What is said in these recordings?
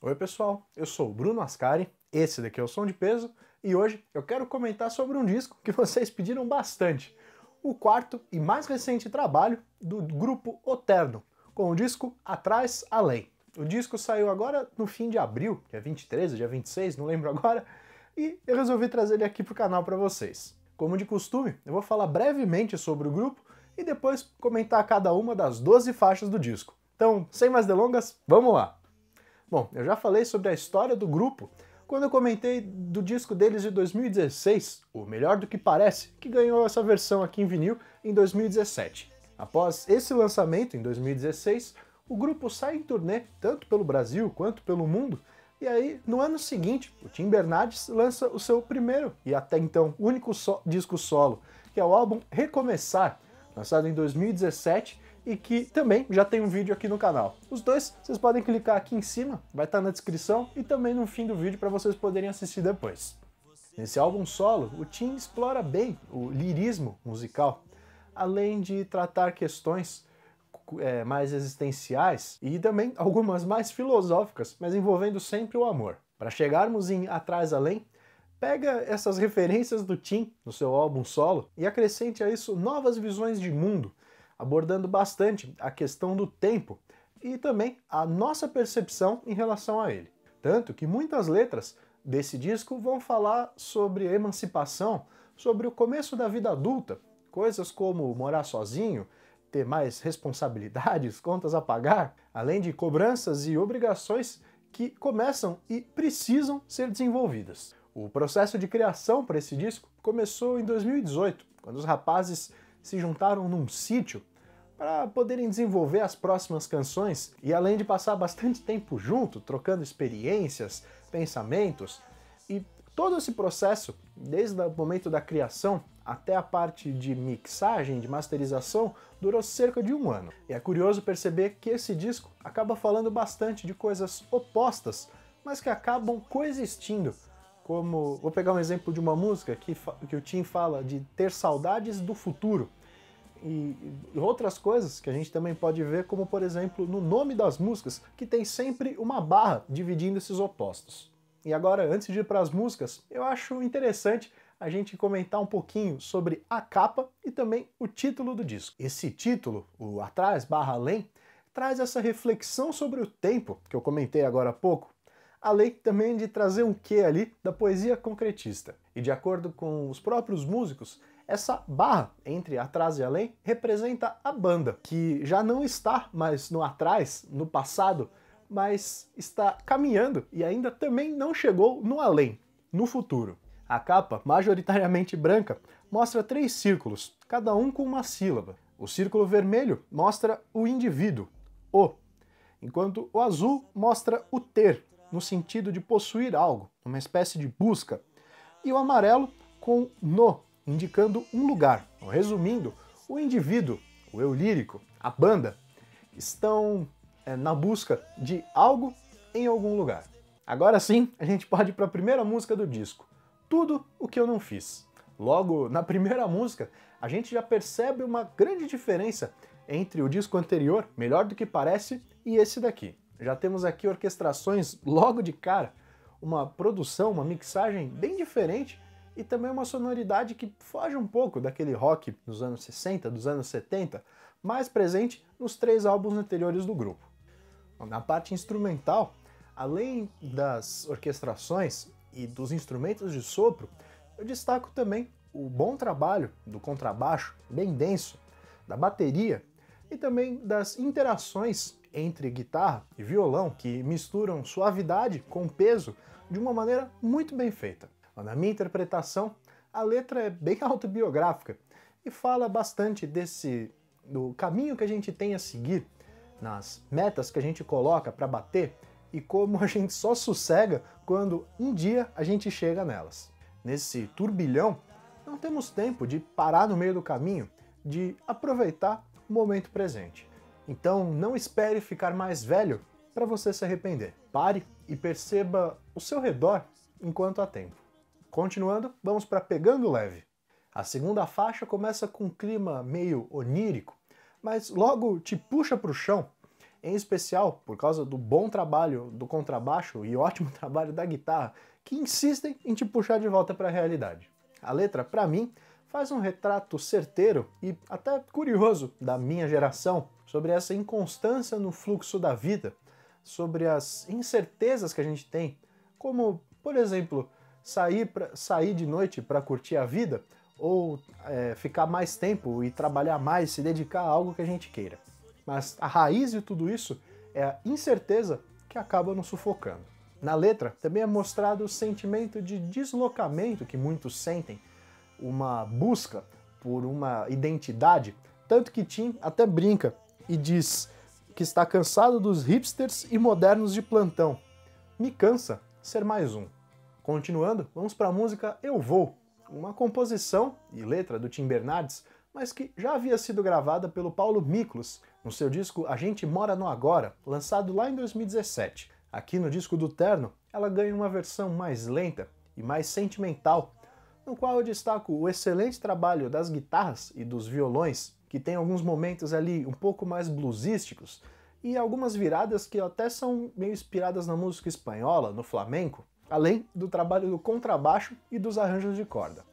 Oi pessoal, eu sou o Bruno Ascari, esse daqui é o Som de Peso e hoje eu quero comentar sobre um disco que vocês pediram bastante, o quarto e mais recente trabalho do grupo Oterno, com o disco Atrás Além. O disco saiu agora no fim de abril, dia 23, dia 26, não lembro agora, e eu resolvi trazer ele aqui pro canal para vocês. Como de costume, eu vou falar brevemente sobre o grupo e depois comentar cada uma das 12 faixas do disco. Então, sem mais delongas, vamos lá! Bom, eu já falei sobre a história do grupo quando eu comentei do disco deles de 2016, o Melhor do que Parece, que ganhou essa versão aqui em vinil em 2017. Após esse lançamento em 2016, o grupo sai em turnê tanto pelo Brasil quanto pelo mundo, e aí no ano seguinte, o Tim Bernardes lança o seu primeiro e até então único so disco solo, que é o álbum Recomeçar, lançado em 2017 e que também já tem um vídeo aqui no canal. Os dois vocês podem clicar aqui em cima, vai estar tá na descrição e também no fim do vídeo para vocês poderem assistir depois. Nesse álbum solo, o Tim explora bem o lirismo musical, além de tratar questões é, mais existenciais e também algumas mais filosóficas, mas envolvendo sempre o amor. Para chegarmos em Atrás Além, pega essas referências do Tim no seu álbum solo e acrescente a isso novas visões de mundo, abordando bastante a questão do tempo e também a nossa percepção em relação a ele. Tanto que muitas letras desse disco vão falar sobre emancipação, sobre o começo da vida adulta, coisas como morar sozinho, ter mais responsabilidades, contas a pagar, além de cobranças e obrigações que começam e precisam ser desenvolvidas. O processo de criação para esse disco começou em 2018, quando os rapazes se juntaram num sítio para poderem desenvolver as próximas canções e além de passar bastante tempo junto, trocando experiências, pensamentos e todo esse processo, desde o momento da criação até a parte de mixagem, de masterização, durou cerca de um ano. E é curioso perceber que esse disco acaba falando bastante de coisas opostas, mas que acabam coexistindo. Como, vou pegar um exemplo de uma música que, que o Tim fala de ter saudades do futuro e outras coisas que a gente também pode ver, como por exemplo no nome das músicas, que tem sempre uma barra dividindo esses opostos. E agora, antes de ir para as músicas, eu acho interessante a gente comentar um pouquinho sobre a capa e também o título do disco. Esse título, o Atrás barra Além, traz essa reflexão sobre o tempo que eu comentei agora há pouco, além também de trazer um quê ali da poesia concretista. E de acordo com os próprios músicos, essa barra entre atrás e além representa a banda, que já não está mais no atrás, no passado, mas está caminhando e ainda também não chegou no além, no futuro. A capa, majoritariamente branca, mostra três círculos, cada um com uma sílaba. O círculo vermelho mostra o indivíduo, o, enquanto o azul mostra o ter, no sentido de possuir algo, uma espécie de busca, e o amarelo com no, indicando um lugar. resumindo, o indivíduo, o eu lírico, a banda, estão é, na busca de algo em algum lugar. Agora sim, a gente pode ir para a primeira música do disco, Tudo o que eu não fiz. Logo, na primeira música, a gente já percebe uma grande diferença entre o disco anterior, Melhor do que Parece, e esse daqui. Já temos aqui orquestrações logo de cara, uma produção, uma mixagem bem diferente e também uma sonoridade que foge um pouco daquele rock dos anos 60, dos anos 70, mais presente nos três álbuns anteriores do grupo. Na parte instrumental, além das orquestrações e dos instrumentos de sopro, eu destaco também o bom trabalho do contrabaixo, bem denso, da bateria e também das interações entre guitarra e violão que misturam suavidade com peso de uma maneira muito bem feita. Mas na minha interpretação, a letra é bem autobiográfica e fala bastante desse do caminho que a gente tem a seguir, nas metas que a gente coloca para bater e como a gente só sossega quando um dia a gente chega nelas. Nesse turbilhão, não temos tempo de parar no meio do caminho, de aproveitar o momento presente. Então não espere ficar mais velho para você se arrepender. Pare e perceba o seu redor enquanto há tempo. Continuando, vamos para Pegando Leve. A segunda faixa começa com um clima meio onírico, mas logo te puxa para o chão, em especial por causa do bom trabalho do contrabaixo e ótimo trabalho da guitarra, que insistem em te puxar de volta para a realidade. A letra, para mim, faz um retrato certeiro e até curioso da minha geração sobre essa inconstância no fluxo da vida, sobre as incertezas que a gente tem, como, por exemplo, sair, pra, sair de noite para curtir a vida ou é, ficar mais tempo e trabalhar mais, se dedicar a algo que a gente queira. Mas a raiz de tudo isso é a incerteza que acaba nos sufocando. Na letra também é mostrado o sentimento de deslocamento que muitos sentem, uma busca por uma identidade, tanto que Tim até brinca e diz que está cansado dos hipsters e modernos de plantão. Me cansa ser mais um. Continuando, vamos para a música Eu Vou, uma composição e letra do Tim Bernardes, mas que já havia sido gravada pelo Paulo Miklos no seu disco A Gente Mora no Agora, lançado lá em 2017. Aqui no disco do Terno, ela ganha uma versão mais lenta e mais sentimental, no qual eu destaco o excelente trabalho das guitarras e dos violões, que tem alguns momentos ali um pouco mais bluesísticos, e algumas viradas que até são meio inspiradas na música espanhola, no flamenco, além do trabalho do contrabaixo e dos arranjos de corda.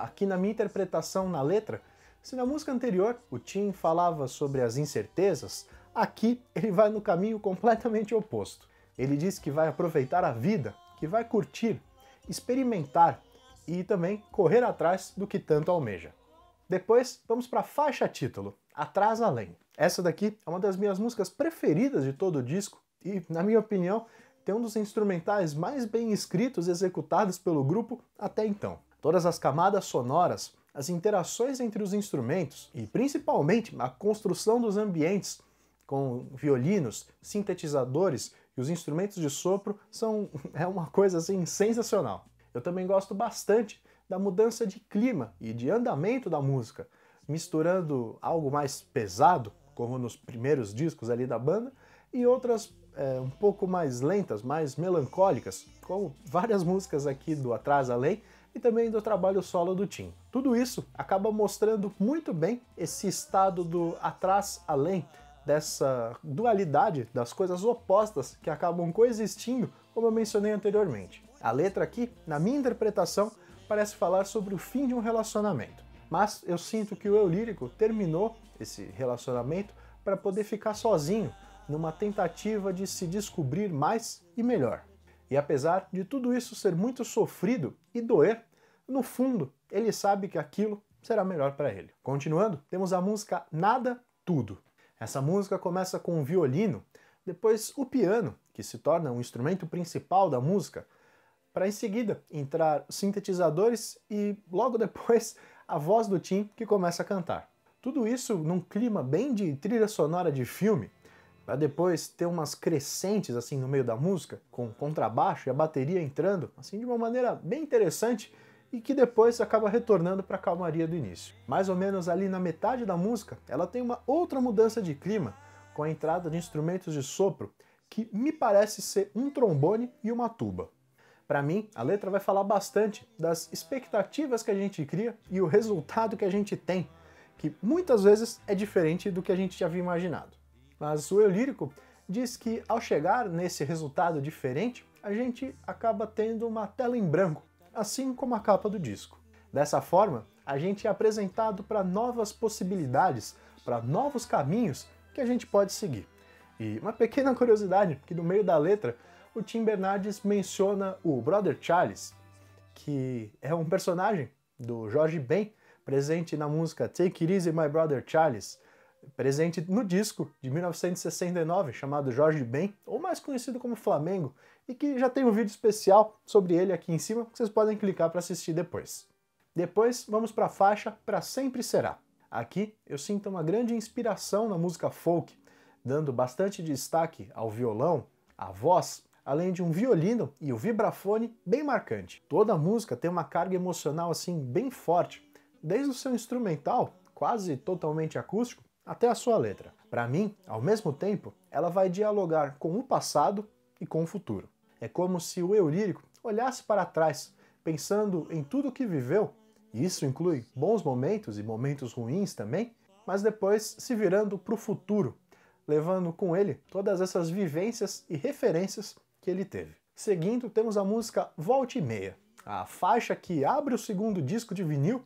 Aqui na minha interpretação na letra, se na música anterior o Tim falava sobre as incertezas, aqui ele vai no caminho completamente oposto. Ele diz que vai aproveitar a vida, que vai curtir, experimentar e também correr atrás do que tanto almeja. Depois, vamos para a faixa título, Atrás Além. Essa daqui é uma das minhas músicas preferidas de todo o disco e, na minha opinião, tem um dos instrumentais mais bem escritos executados pelo grupo até então. Todas as camadas sonoras, as interações entre os instrumentos e principalmente a construção dos ambientes com violinos, sintetizadores e os instrumentos de sopro são é uma coisa assim sensacional. Eu também gosto bastante da mudança de clima e de andamento da música, misturando algo mais pesado, como nos primeiros discos ali da banda, e outras é, um pouco mais lentas, mais melancólicas, como várias músicas aqui do Atrás Além e também do trabalho solo do Tim. Tudo isso acaba mostrando muito bem esse estado do Atrás Além, dessa dualidade das coisas opostas que acabam coexistindo, como eu mencionei anteriormente. A letra aqui, na minha interpretação, parece falar sobre o fim de um relacionamento. Mas eu sinto que o eu lírico terminou esse relacionamento para poder ficar sozinho, numa tentativa de se descobrir mais e melhor. E apesar de tudo isso ser muito sofrido e doer, no fundo ele sabe que aquilo será melhor para ele. Continuando, temos a música Nada Tudo. Essa música começa com o um violino, depois o piano, que se torna um instrumento principal da música, para em seguida entrar sintetizadores e logo depois a voz do Tim que começa a cantar. Tudo isso num clima bem de trilha sonora de filme, para depois ter umas crescentes assim no meio da música, com contrabaixo e a bateria entrando, assim de uma maneira bem interessante e que depois acaba retornando para a calmaria do início. Mais ou menos ali na metade da música, ela tem uma outra mudança de clima, com a entrada de instrumentos de sopro, que me parece ser um trombone e uma tuba. Para mim, a letra vai falar bastante das expectativas que a gente cria e o resultado que a gente tem, que muitas vezes é diferente do que a gente já havia imaginado. Mas o eu lírico diz que ao chegar nesse resultado diferente, a gente acaba tendo uma tela em branco, assim como a capa do disco. Dessa forma, a gente é apresentado para novas possibilidades, para novos caminhos que a gente pode seguir. E uma pequena curiosidade, que no meio da letra, o Tim Bernardes menciona o Brother Charles, que é um personagem do Jorge Ben, presente na música Take It Easy My Brother Charles, presente no disco de 1969 chamado Jorge Ben, ou mais conhecido como Flamengo, e que já tem um vídeo especial sobre ele aqui em cima que vocês podem clicar para assistir depois. Depois vamos para a faixa Para Sempre Será. Aqui eu sinto uma grande inspiração na música folk, dando bastante destaque ao violão, à voz, além de um violino e o vibrafone bem marcante. Toda a música tem uma carga emocional assim bem forte, desde o seu instrumental, quase totalmente acústico, até a sua letra. Para mim, ao mesmo tempo, ela vai dialogar com o passado e com o futuro. É como se o eu lírico olhasse para trás, pensando em tudo o que viveu, e isso inclui bons momentos e momentos ruins também, mas depois se virando para o futuro, levando com ele todas essas vivências e referências que ele teve. Seguindo, temos a música Volte e Meia. A faixa que abre o segundo disco de vinil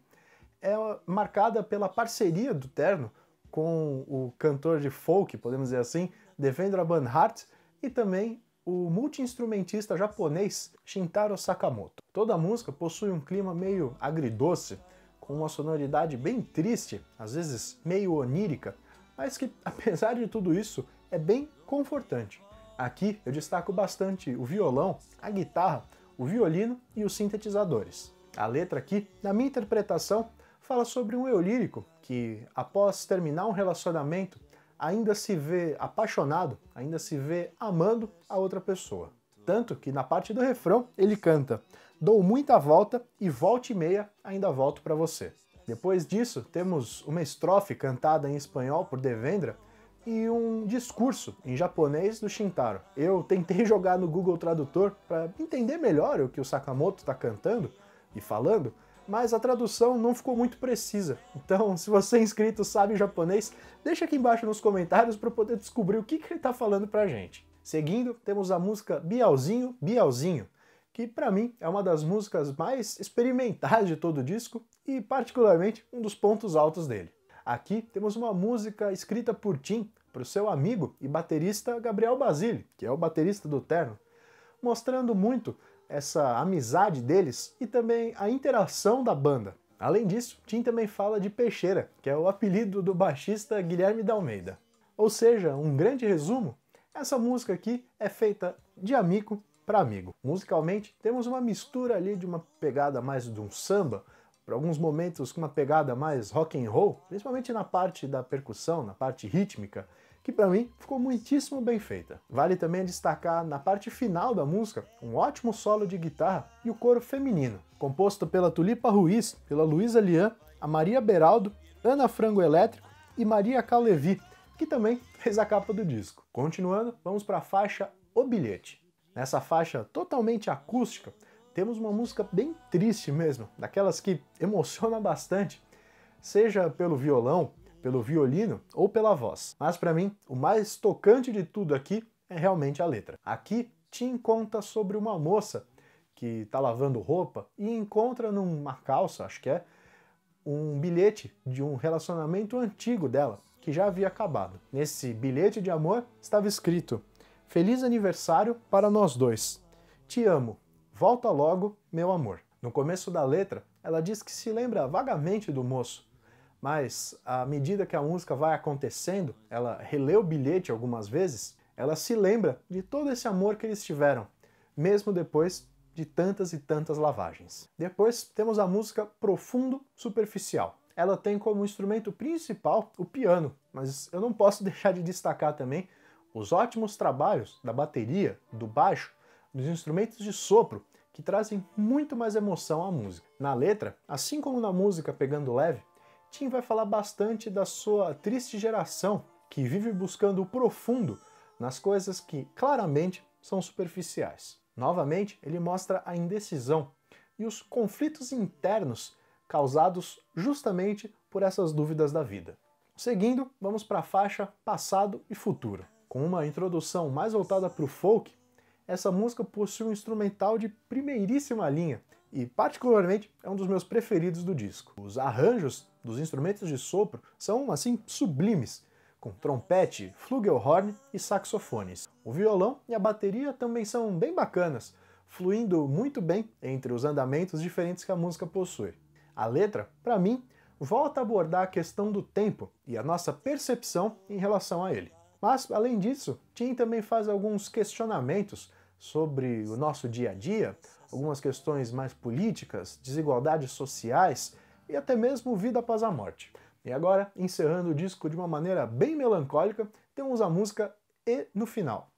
é marcada pela parceria do Terno com o cantor de folk, podemos dizer assim, Devendra Banhart, e também o multiinstrumentista japonês Shintaro Sakamoto. Toda a música possui um clima meio agridoce, com uma sonoridade bem triste, às vezes meio onírica, mas que, apesar de tudo isso, é bem confortante. Aqui eu destaco bastante o violão, a guitarra, o violino e os sintetizadores. A letra aqui, na minha interpretação, fala sobre um eu lírico que, após terminar um relacionamento, ainda se vê apaixonado, ainda se vê amando a outra pessoa. Tanto que na parte do refrão ele canta: Dou muita volta e volta e meia ainda volto para você. Depois disso, temos uma estrofe cantada em espanhol por Devendra e um discurso em japonês do Shintaro. Eu tentei jogar no Google Tradutor para entender melhor o que o Sakamoto está cantando e falando, mas a tradução não ficou muito precisa. Então, se você é inscrito sabe japonês, deixa aqui embaixo nos comentários para poder descobrir o que, que ele está falando para a gente. Seguindo, temos a música Bialzinho, Bialzinho, que para mim é uma das músicas mais experimentais de todo o disco e, particularmente, um dos pontos altos dele. Aqui temos uma música escrita por Tim para o seu amigo e baterista Gabriel Basile, que é o baterista do Terno, mostrando muito essa amizade deles e também a interação da banda. Além disso, Tim também fala de Peixeira, que é o apelido do baixista Guilherme da Almeida. Ou seja, um grande resumo, essa música aqui é feita de amigo para amigo. Musicalmente, temos uma mistura ali de uma pegada mais de um samba, para alguns momentos com uma pegada mais rock and roll, principalmente na parte da percussão, na parte rítmica, que para mim ficou muitíssimo bem feita. Vale também destacar na parte final da música um ótimo solo de guitarra e o coro feminino, composto pela Tulipa Ruiz, pela Luísa Lian, a Maria Beraldo, Ana Frango Elétrico e Maria Calevi, que também fez a capa do disco. Continuando, vamos para a faixa O Bilhete. Nessa faixa totalmente acústica, temos uma música bem triste mesmo, daquelas que emociona bastante, seja pelo violão, pelo violino ou pela voz. Mas para mim, o mais tocante de tudo aqui é realmente a letra. Aqui, Tim conta sobre uma moça que está lavando roupa e encontra numa calça, acho que é, um bilhete de um relacionamento antigo dela, que já havia acabado. Nesse bilhete de amor estava escrito: Feliz aniversário para nós dois. Te amo. Volta logo, meu amor. No começo da letra, ela diz que se lembra vagamente do moço, mas à medida que a música vai acontecendo, ela relê o bilhete algumas vezes, ela se lembra de todo esse amor que eles tiveram, mesmo depois de tantas e tantas lavagens. Depois temos a música Profundo Superficial. Ela tem como instrumento principal o piano, mas eu não posso deixar de destacar também os ótimos trabalhos da bateria, do baixo, dos instrumentos de sopro, que trazem muito mais emoção à música. Na letra, assim como na música Pegando Leve, Tim vai falar bastante da sua triste geração que vive buscando o profundo nas coisas que claramente são superficiais. Novamente, ele mostra a indecisão e os conflitos internos causados justamente por essas dúvidas da vida. Seguindo, vamos para a faixa Passado e Futuro. Com uma introdução mais voltada para o folk, essa música possui um instrumental de primeiríssima linha e, particularmente, é um dos meus preferidos do disco. Os arranjos dos instrumentos de sopro são, assim, sublimes, com trompete, flugelhorn e saxofones. O violão e a bateria também são bem bacanas, fluindo muito bem entre os andamentos diferentes que a música possui. A letra, para mim, volta a abordar a questão do tempo e a nossa percepção em relação a ele. Mas, além disso, Tim também faz alguns questionamentos sobre o nosso dia a dia, algumas questões mais políticas, desigualdades sociais e até mesmo Vida Após a Morte. E agora, encerrando o disco de uma maneira bem melancólica, temos a música E no final.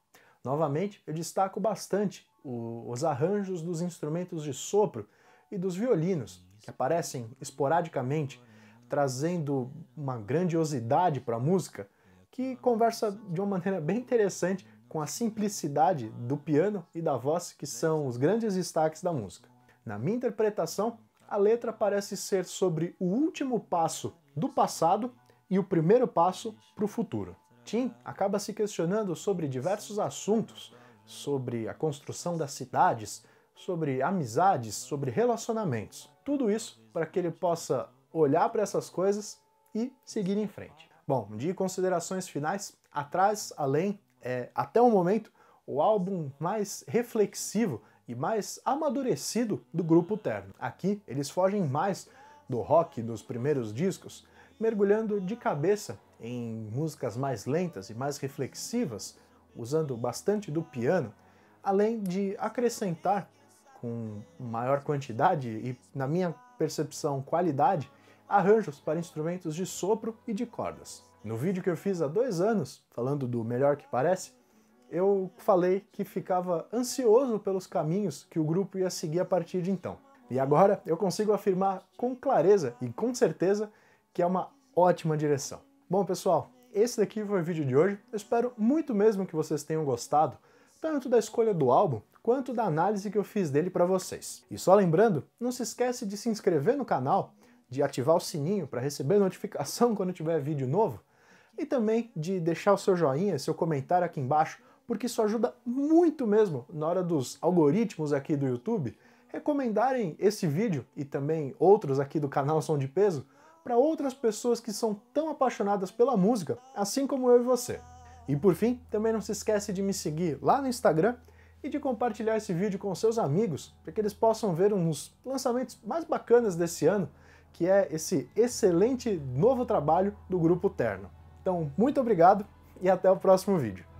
Novamente, eu destaco bastante os arranjos dos instrumentos de sopro e dos violinos, que aparecem esporadicamente, trazendo uma grandiosidade para a música, que conversa de uma maneira bem interessante com a simplicidade do piano e da voz, que são os grandes destaques da música. Na minha interpretação, a letra parece ser sobre o último passo do passado e o primeiro passo para o futuro. Tim acaba se questionando sobre diversos assuntos, sobre a construção das cidades, sobre amizades, sobre relacionamentos. Tudo isso para que ele possa olhar para essas coisas e seguir em frente. Bom, de considerações finais, atrás, além, é, até o momento, o álbum mais reflexivo e mais amadurecido do grupo Terno. Aqui eles fogem mais do rock dos primeiros discos, mergulhando de cabeça em músicas mais lentas e mais reflexivas, usando bastante do piano, além de acrescentar com maior quantidade e, na minha percepção, qualidade, arranjos para instrumentos de sopro e de cordas. No vídeo que eu fiz há dois anos, falando do Melhor Que Parece, eu falei que ficava ansioso pelos caminhos que o grupo ia seguir a partir de então. E agora eu consigo afirmar com clareza e com certeza que é uma ótima direção. Bom, pessoal, esse daqui foi o vídeo de hoje. Eu espero muito mesmo que vocês tenham gostado, tanto da escolha do álbum quanto da análise que eu fiz dele para vocês. E só lembrando, não se esquece de se inscrever no canal, de ativar o sininho para receber notificação quando tiver vídeo novo e também de deixar o seu joinha, seu comentário aqui embaixo porque isso ajuda muito mesmo na hora dos algoritmos aqui do YouTube recomendarem esse vídeo e também outros aqui do canal Som de Peso para outras pessoas que são tão apaixonadas pela música, assim como eu e você. E por fim, também não se esquece de me seguir lá no Instagram e de compartilhar esse vídeo com seus amigos, para que eles possam ver um dos lançamentos mais bacanas desse ano, que é esse excelente novo trabalho do Grupo Terno. Então, muito obrigado e até o próximo vídeo.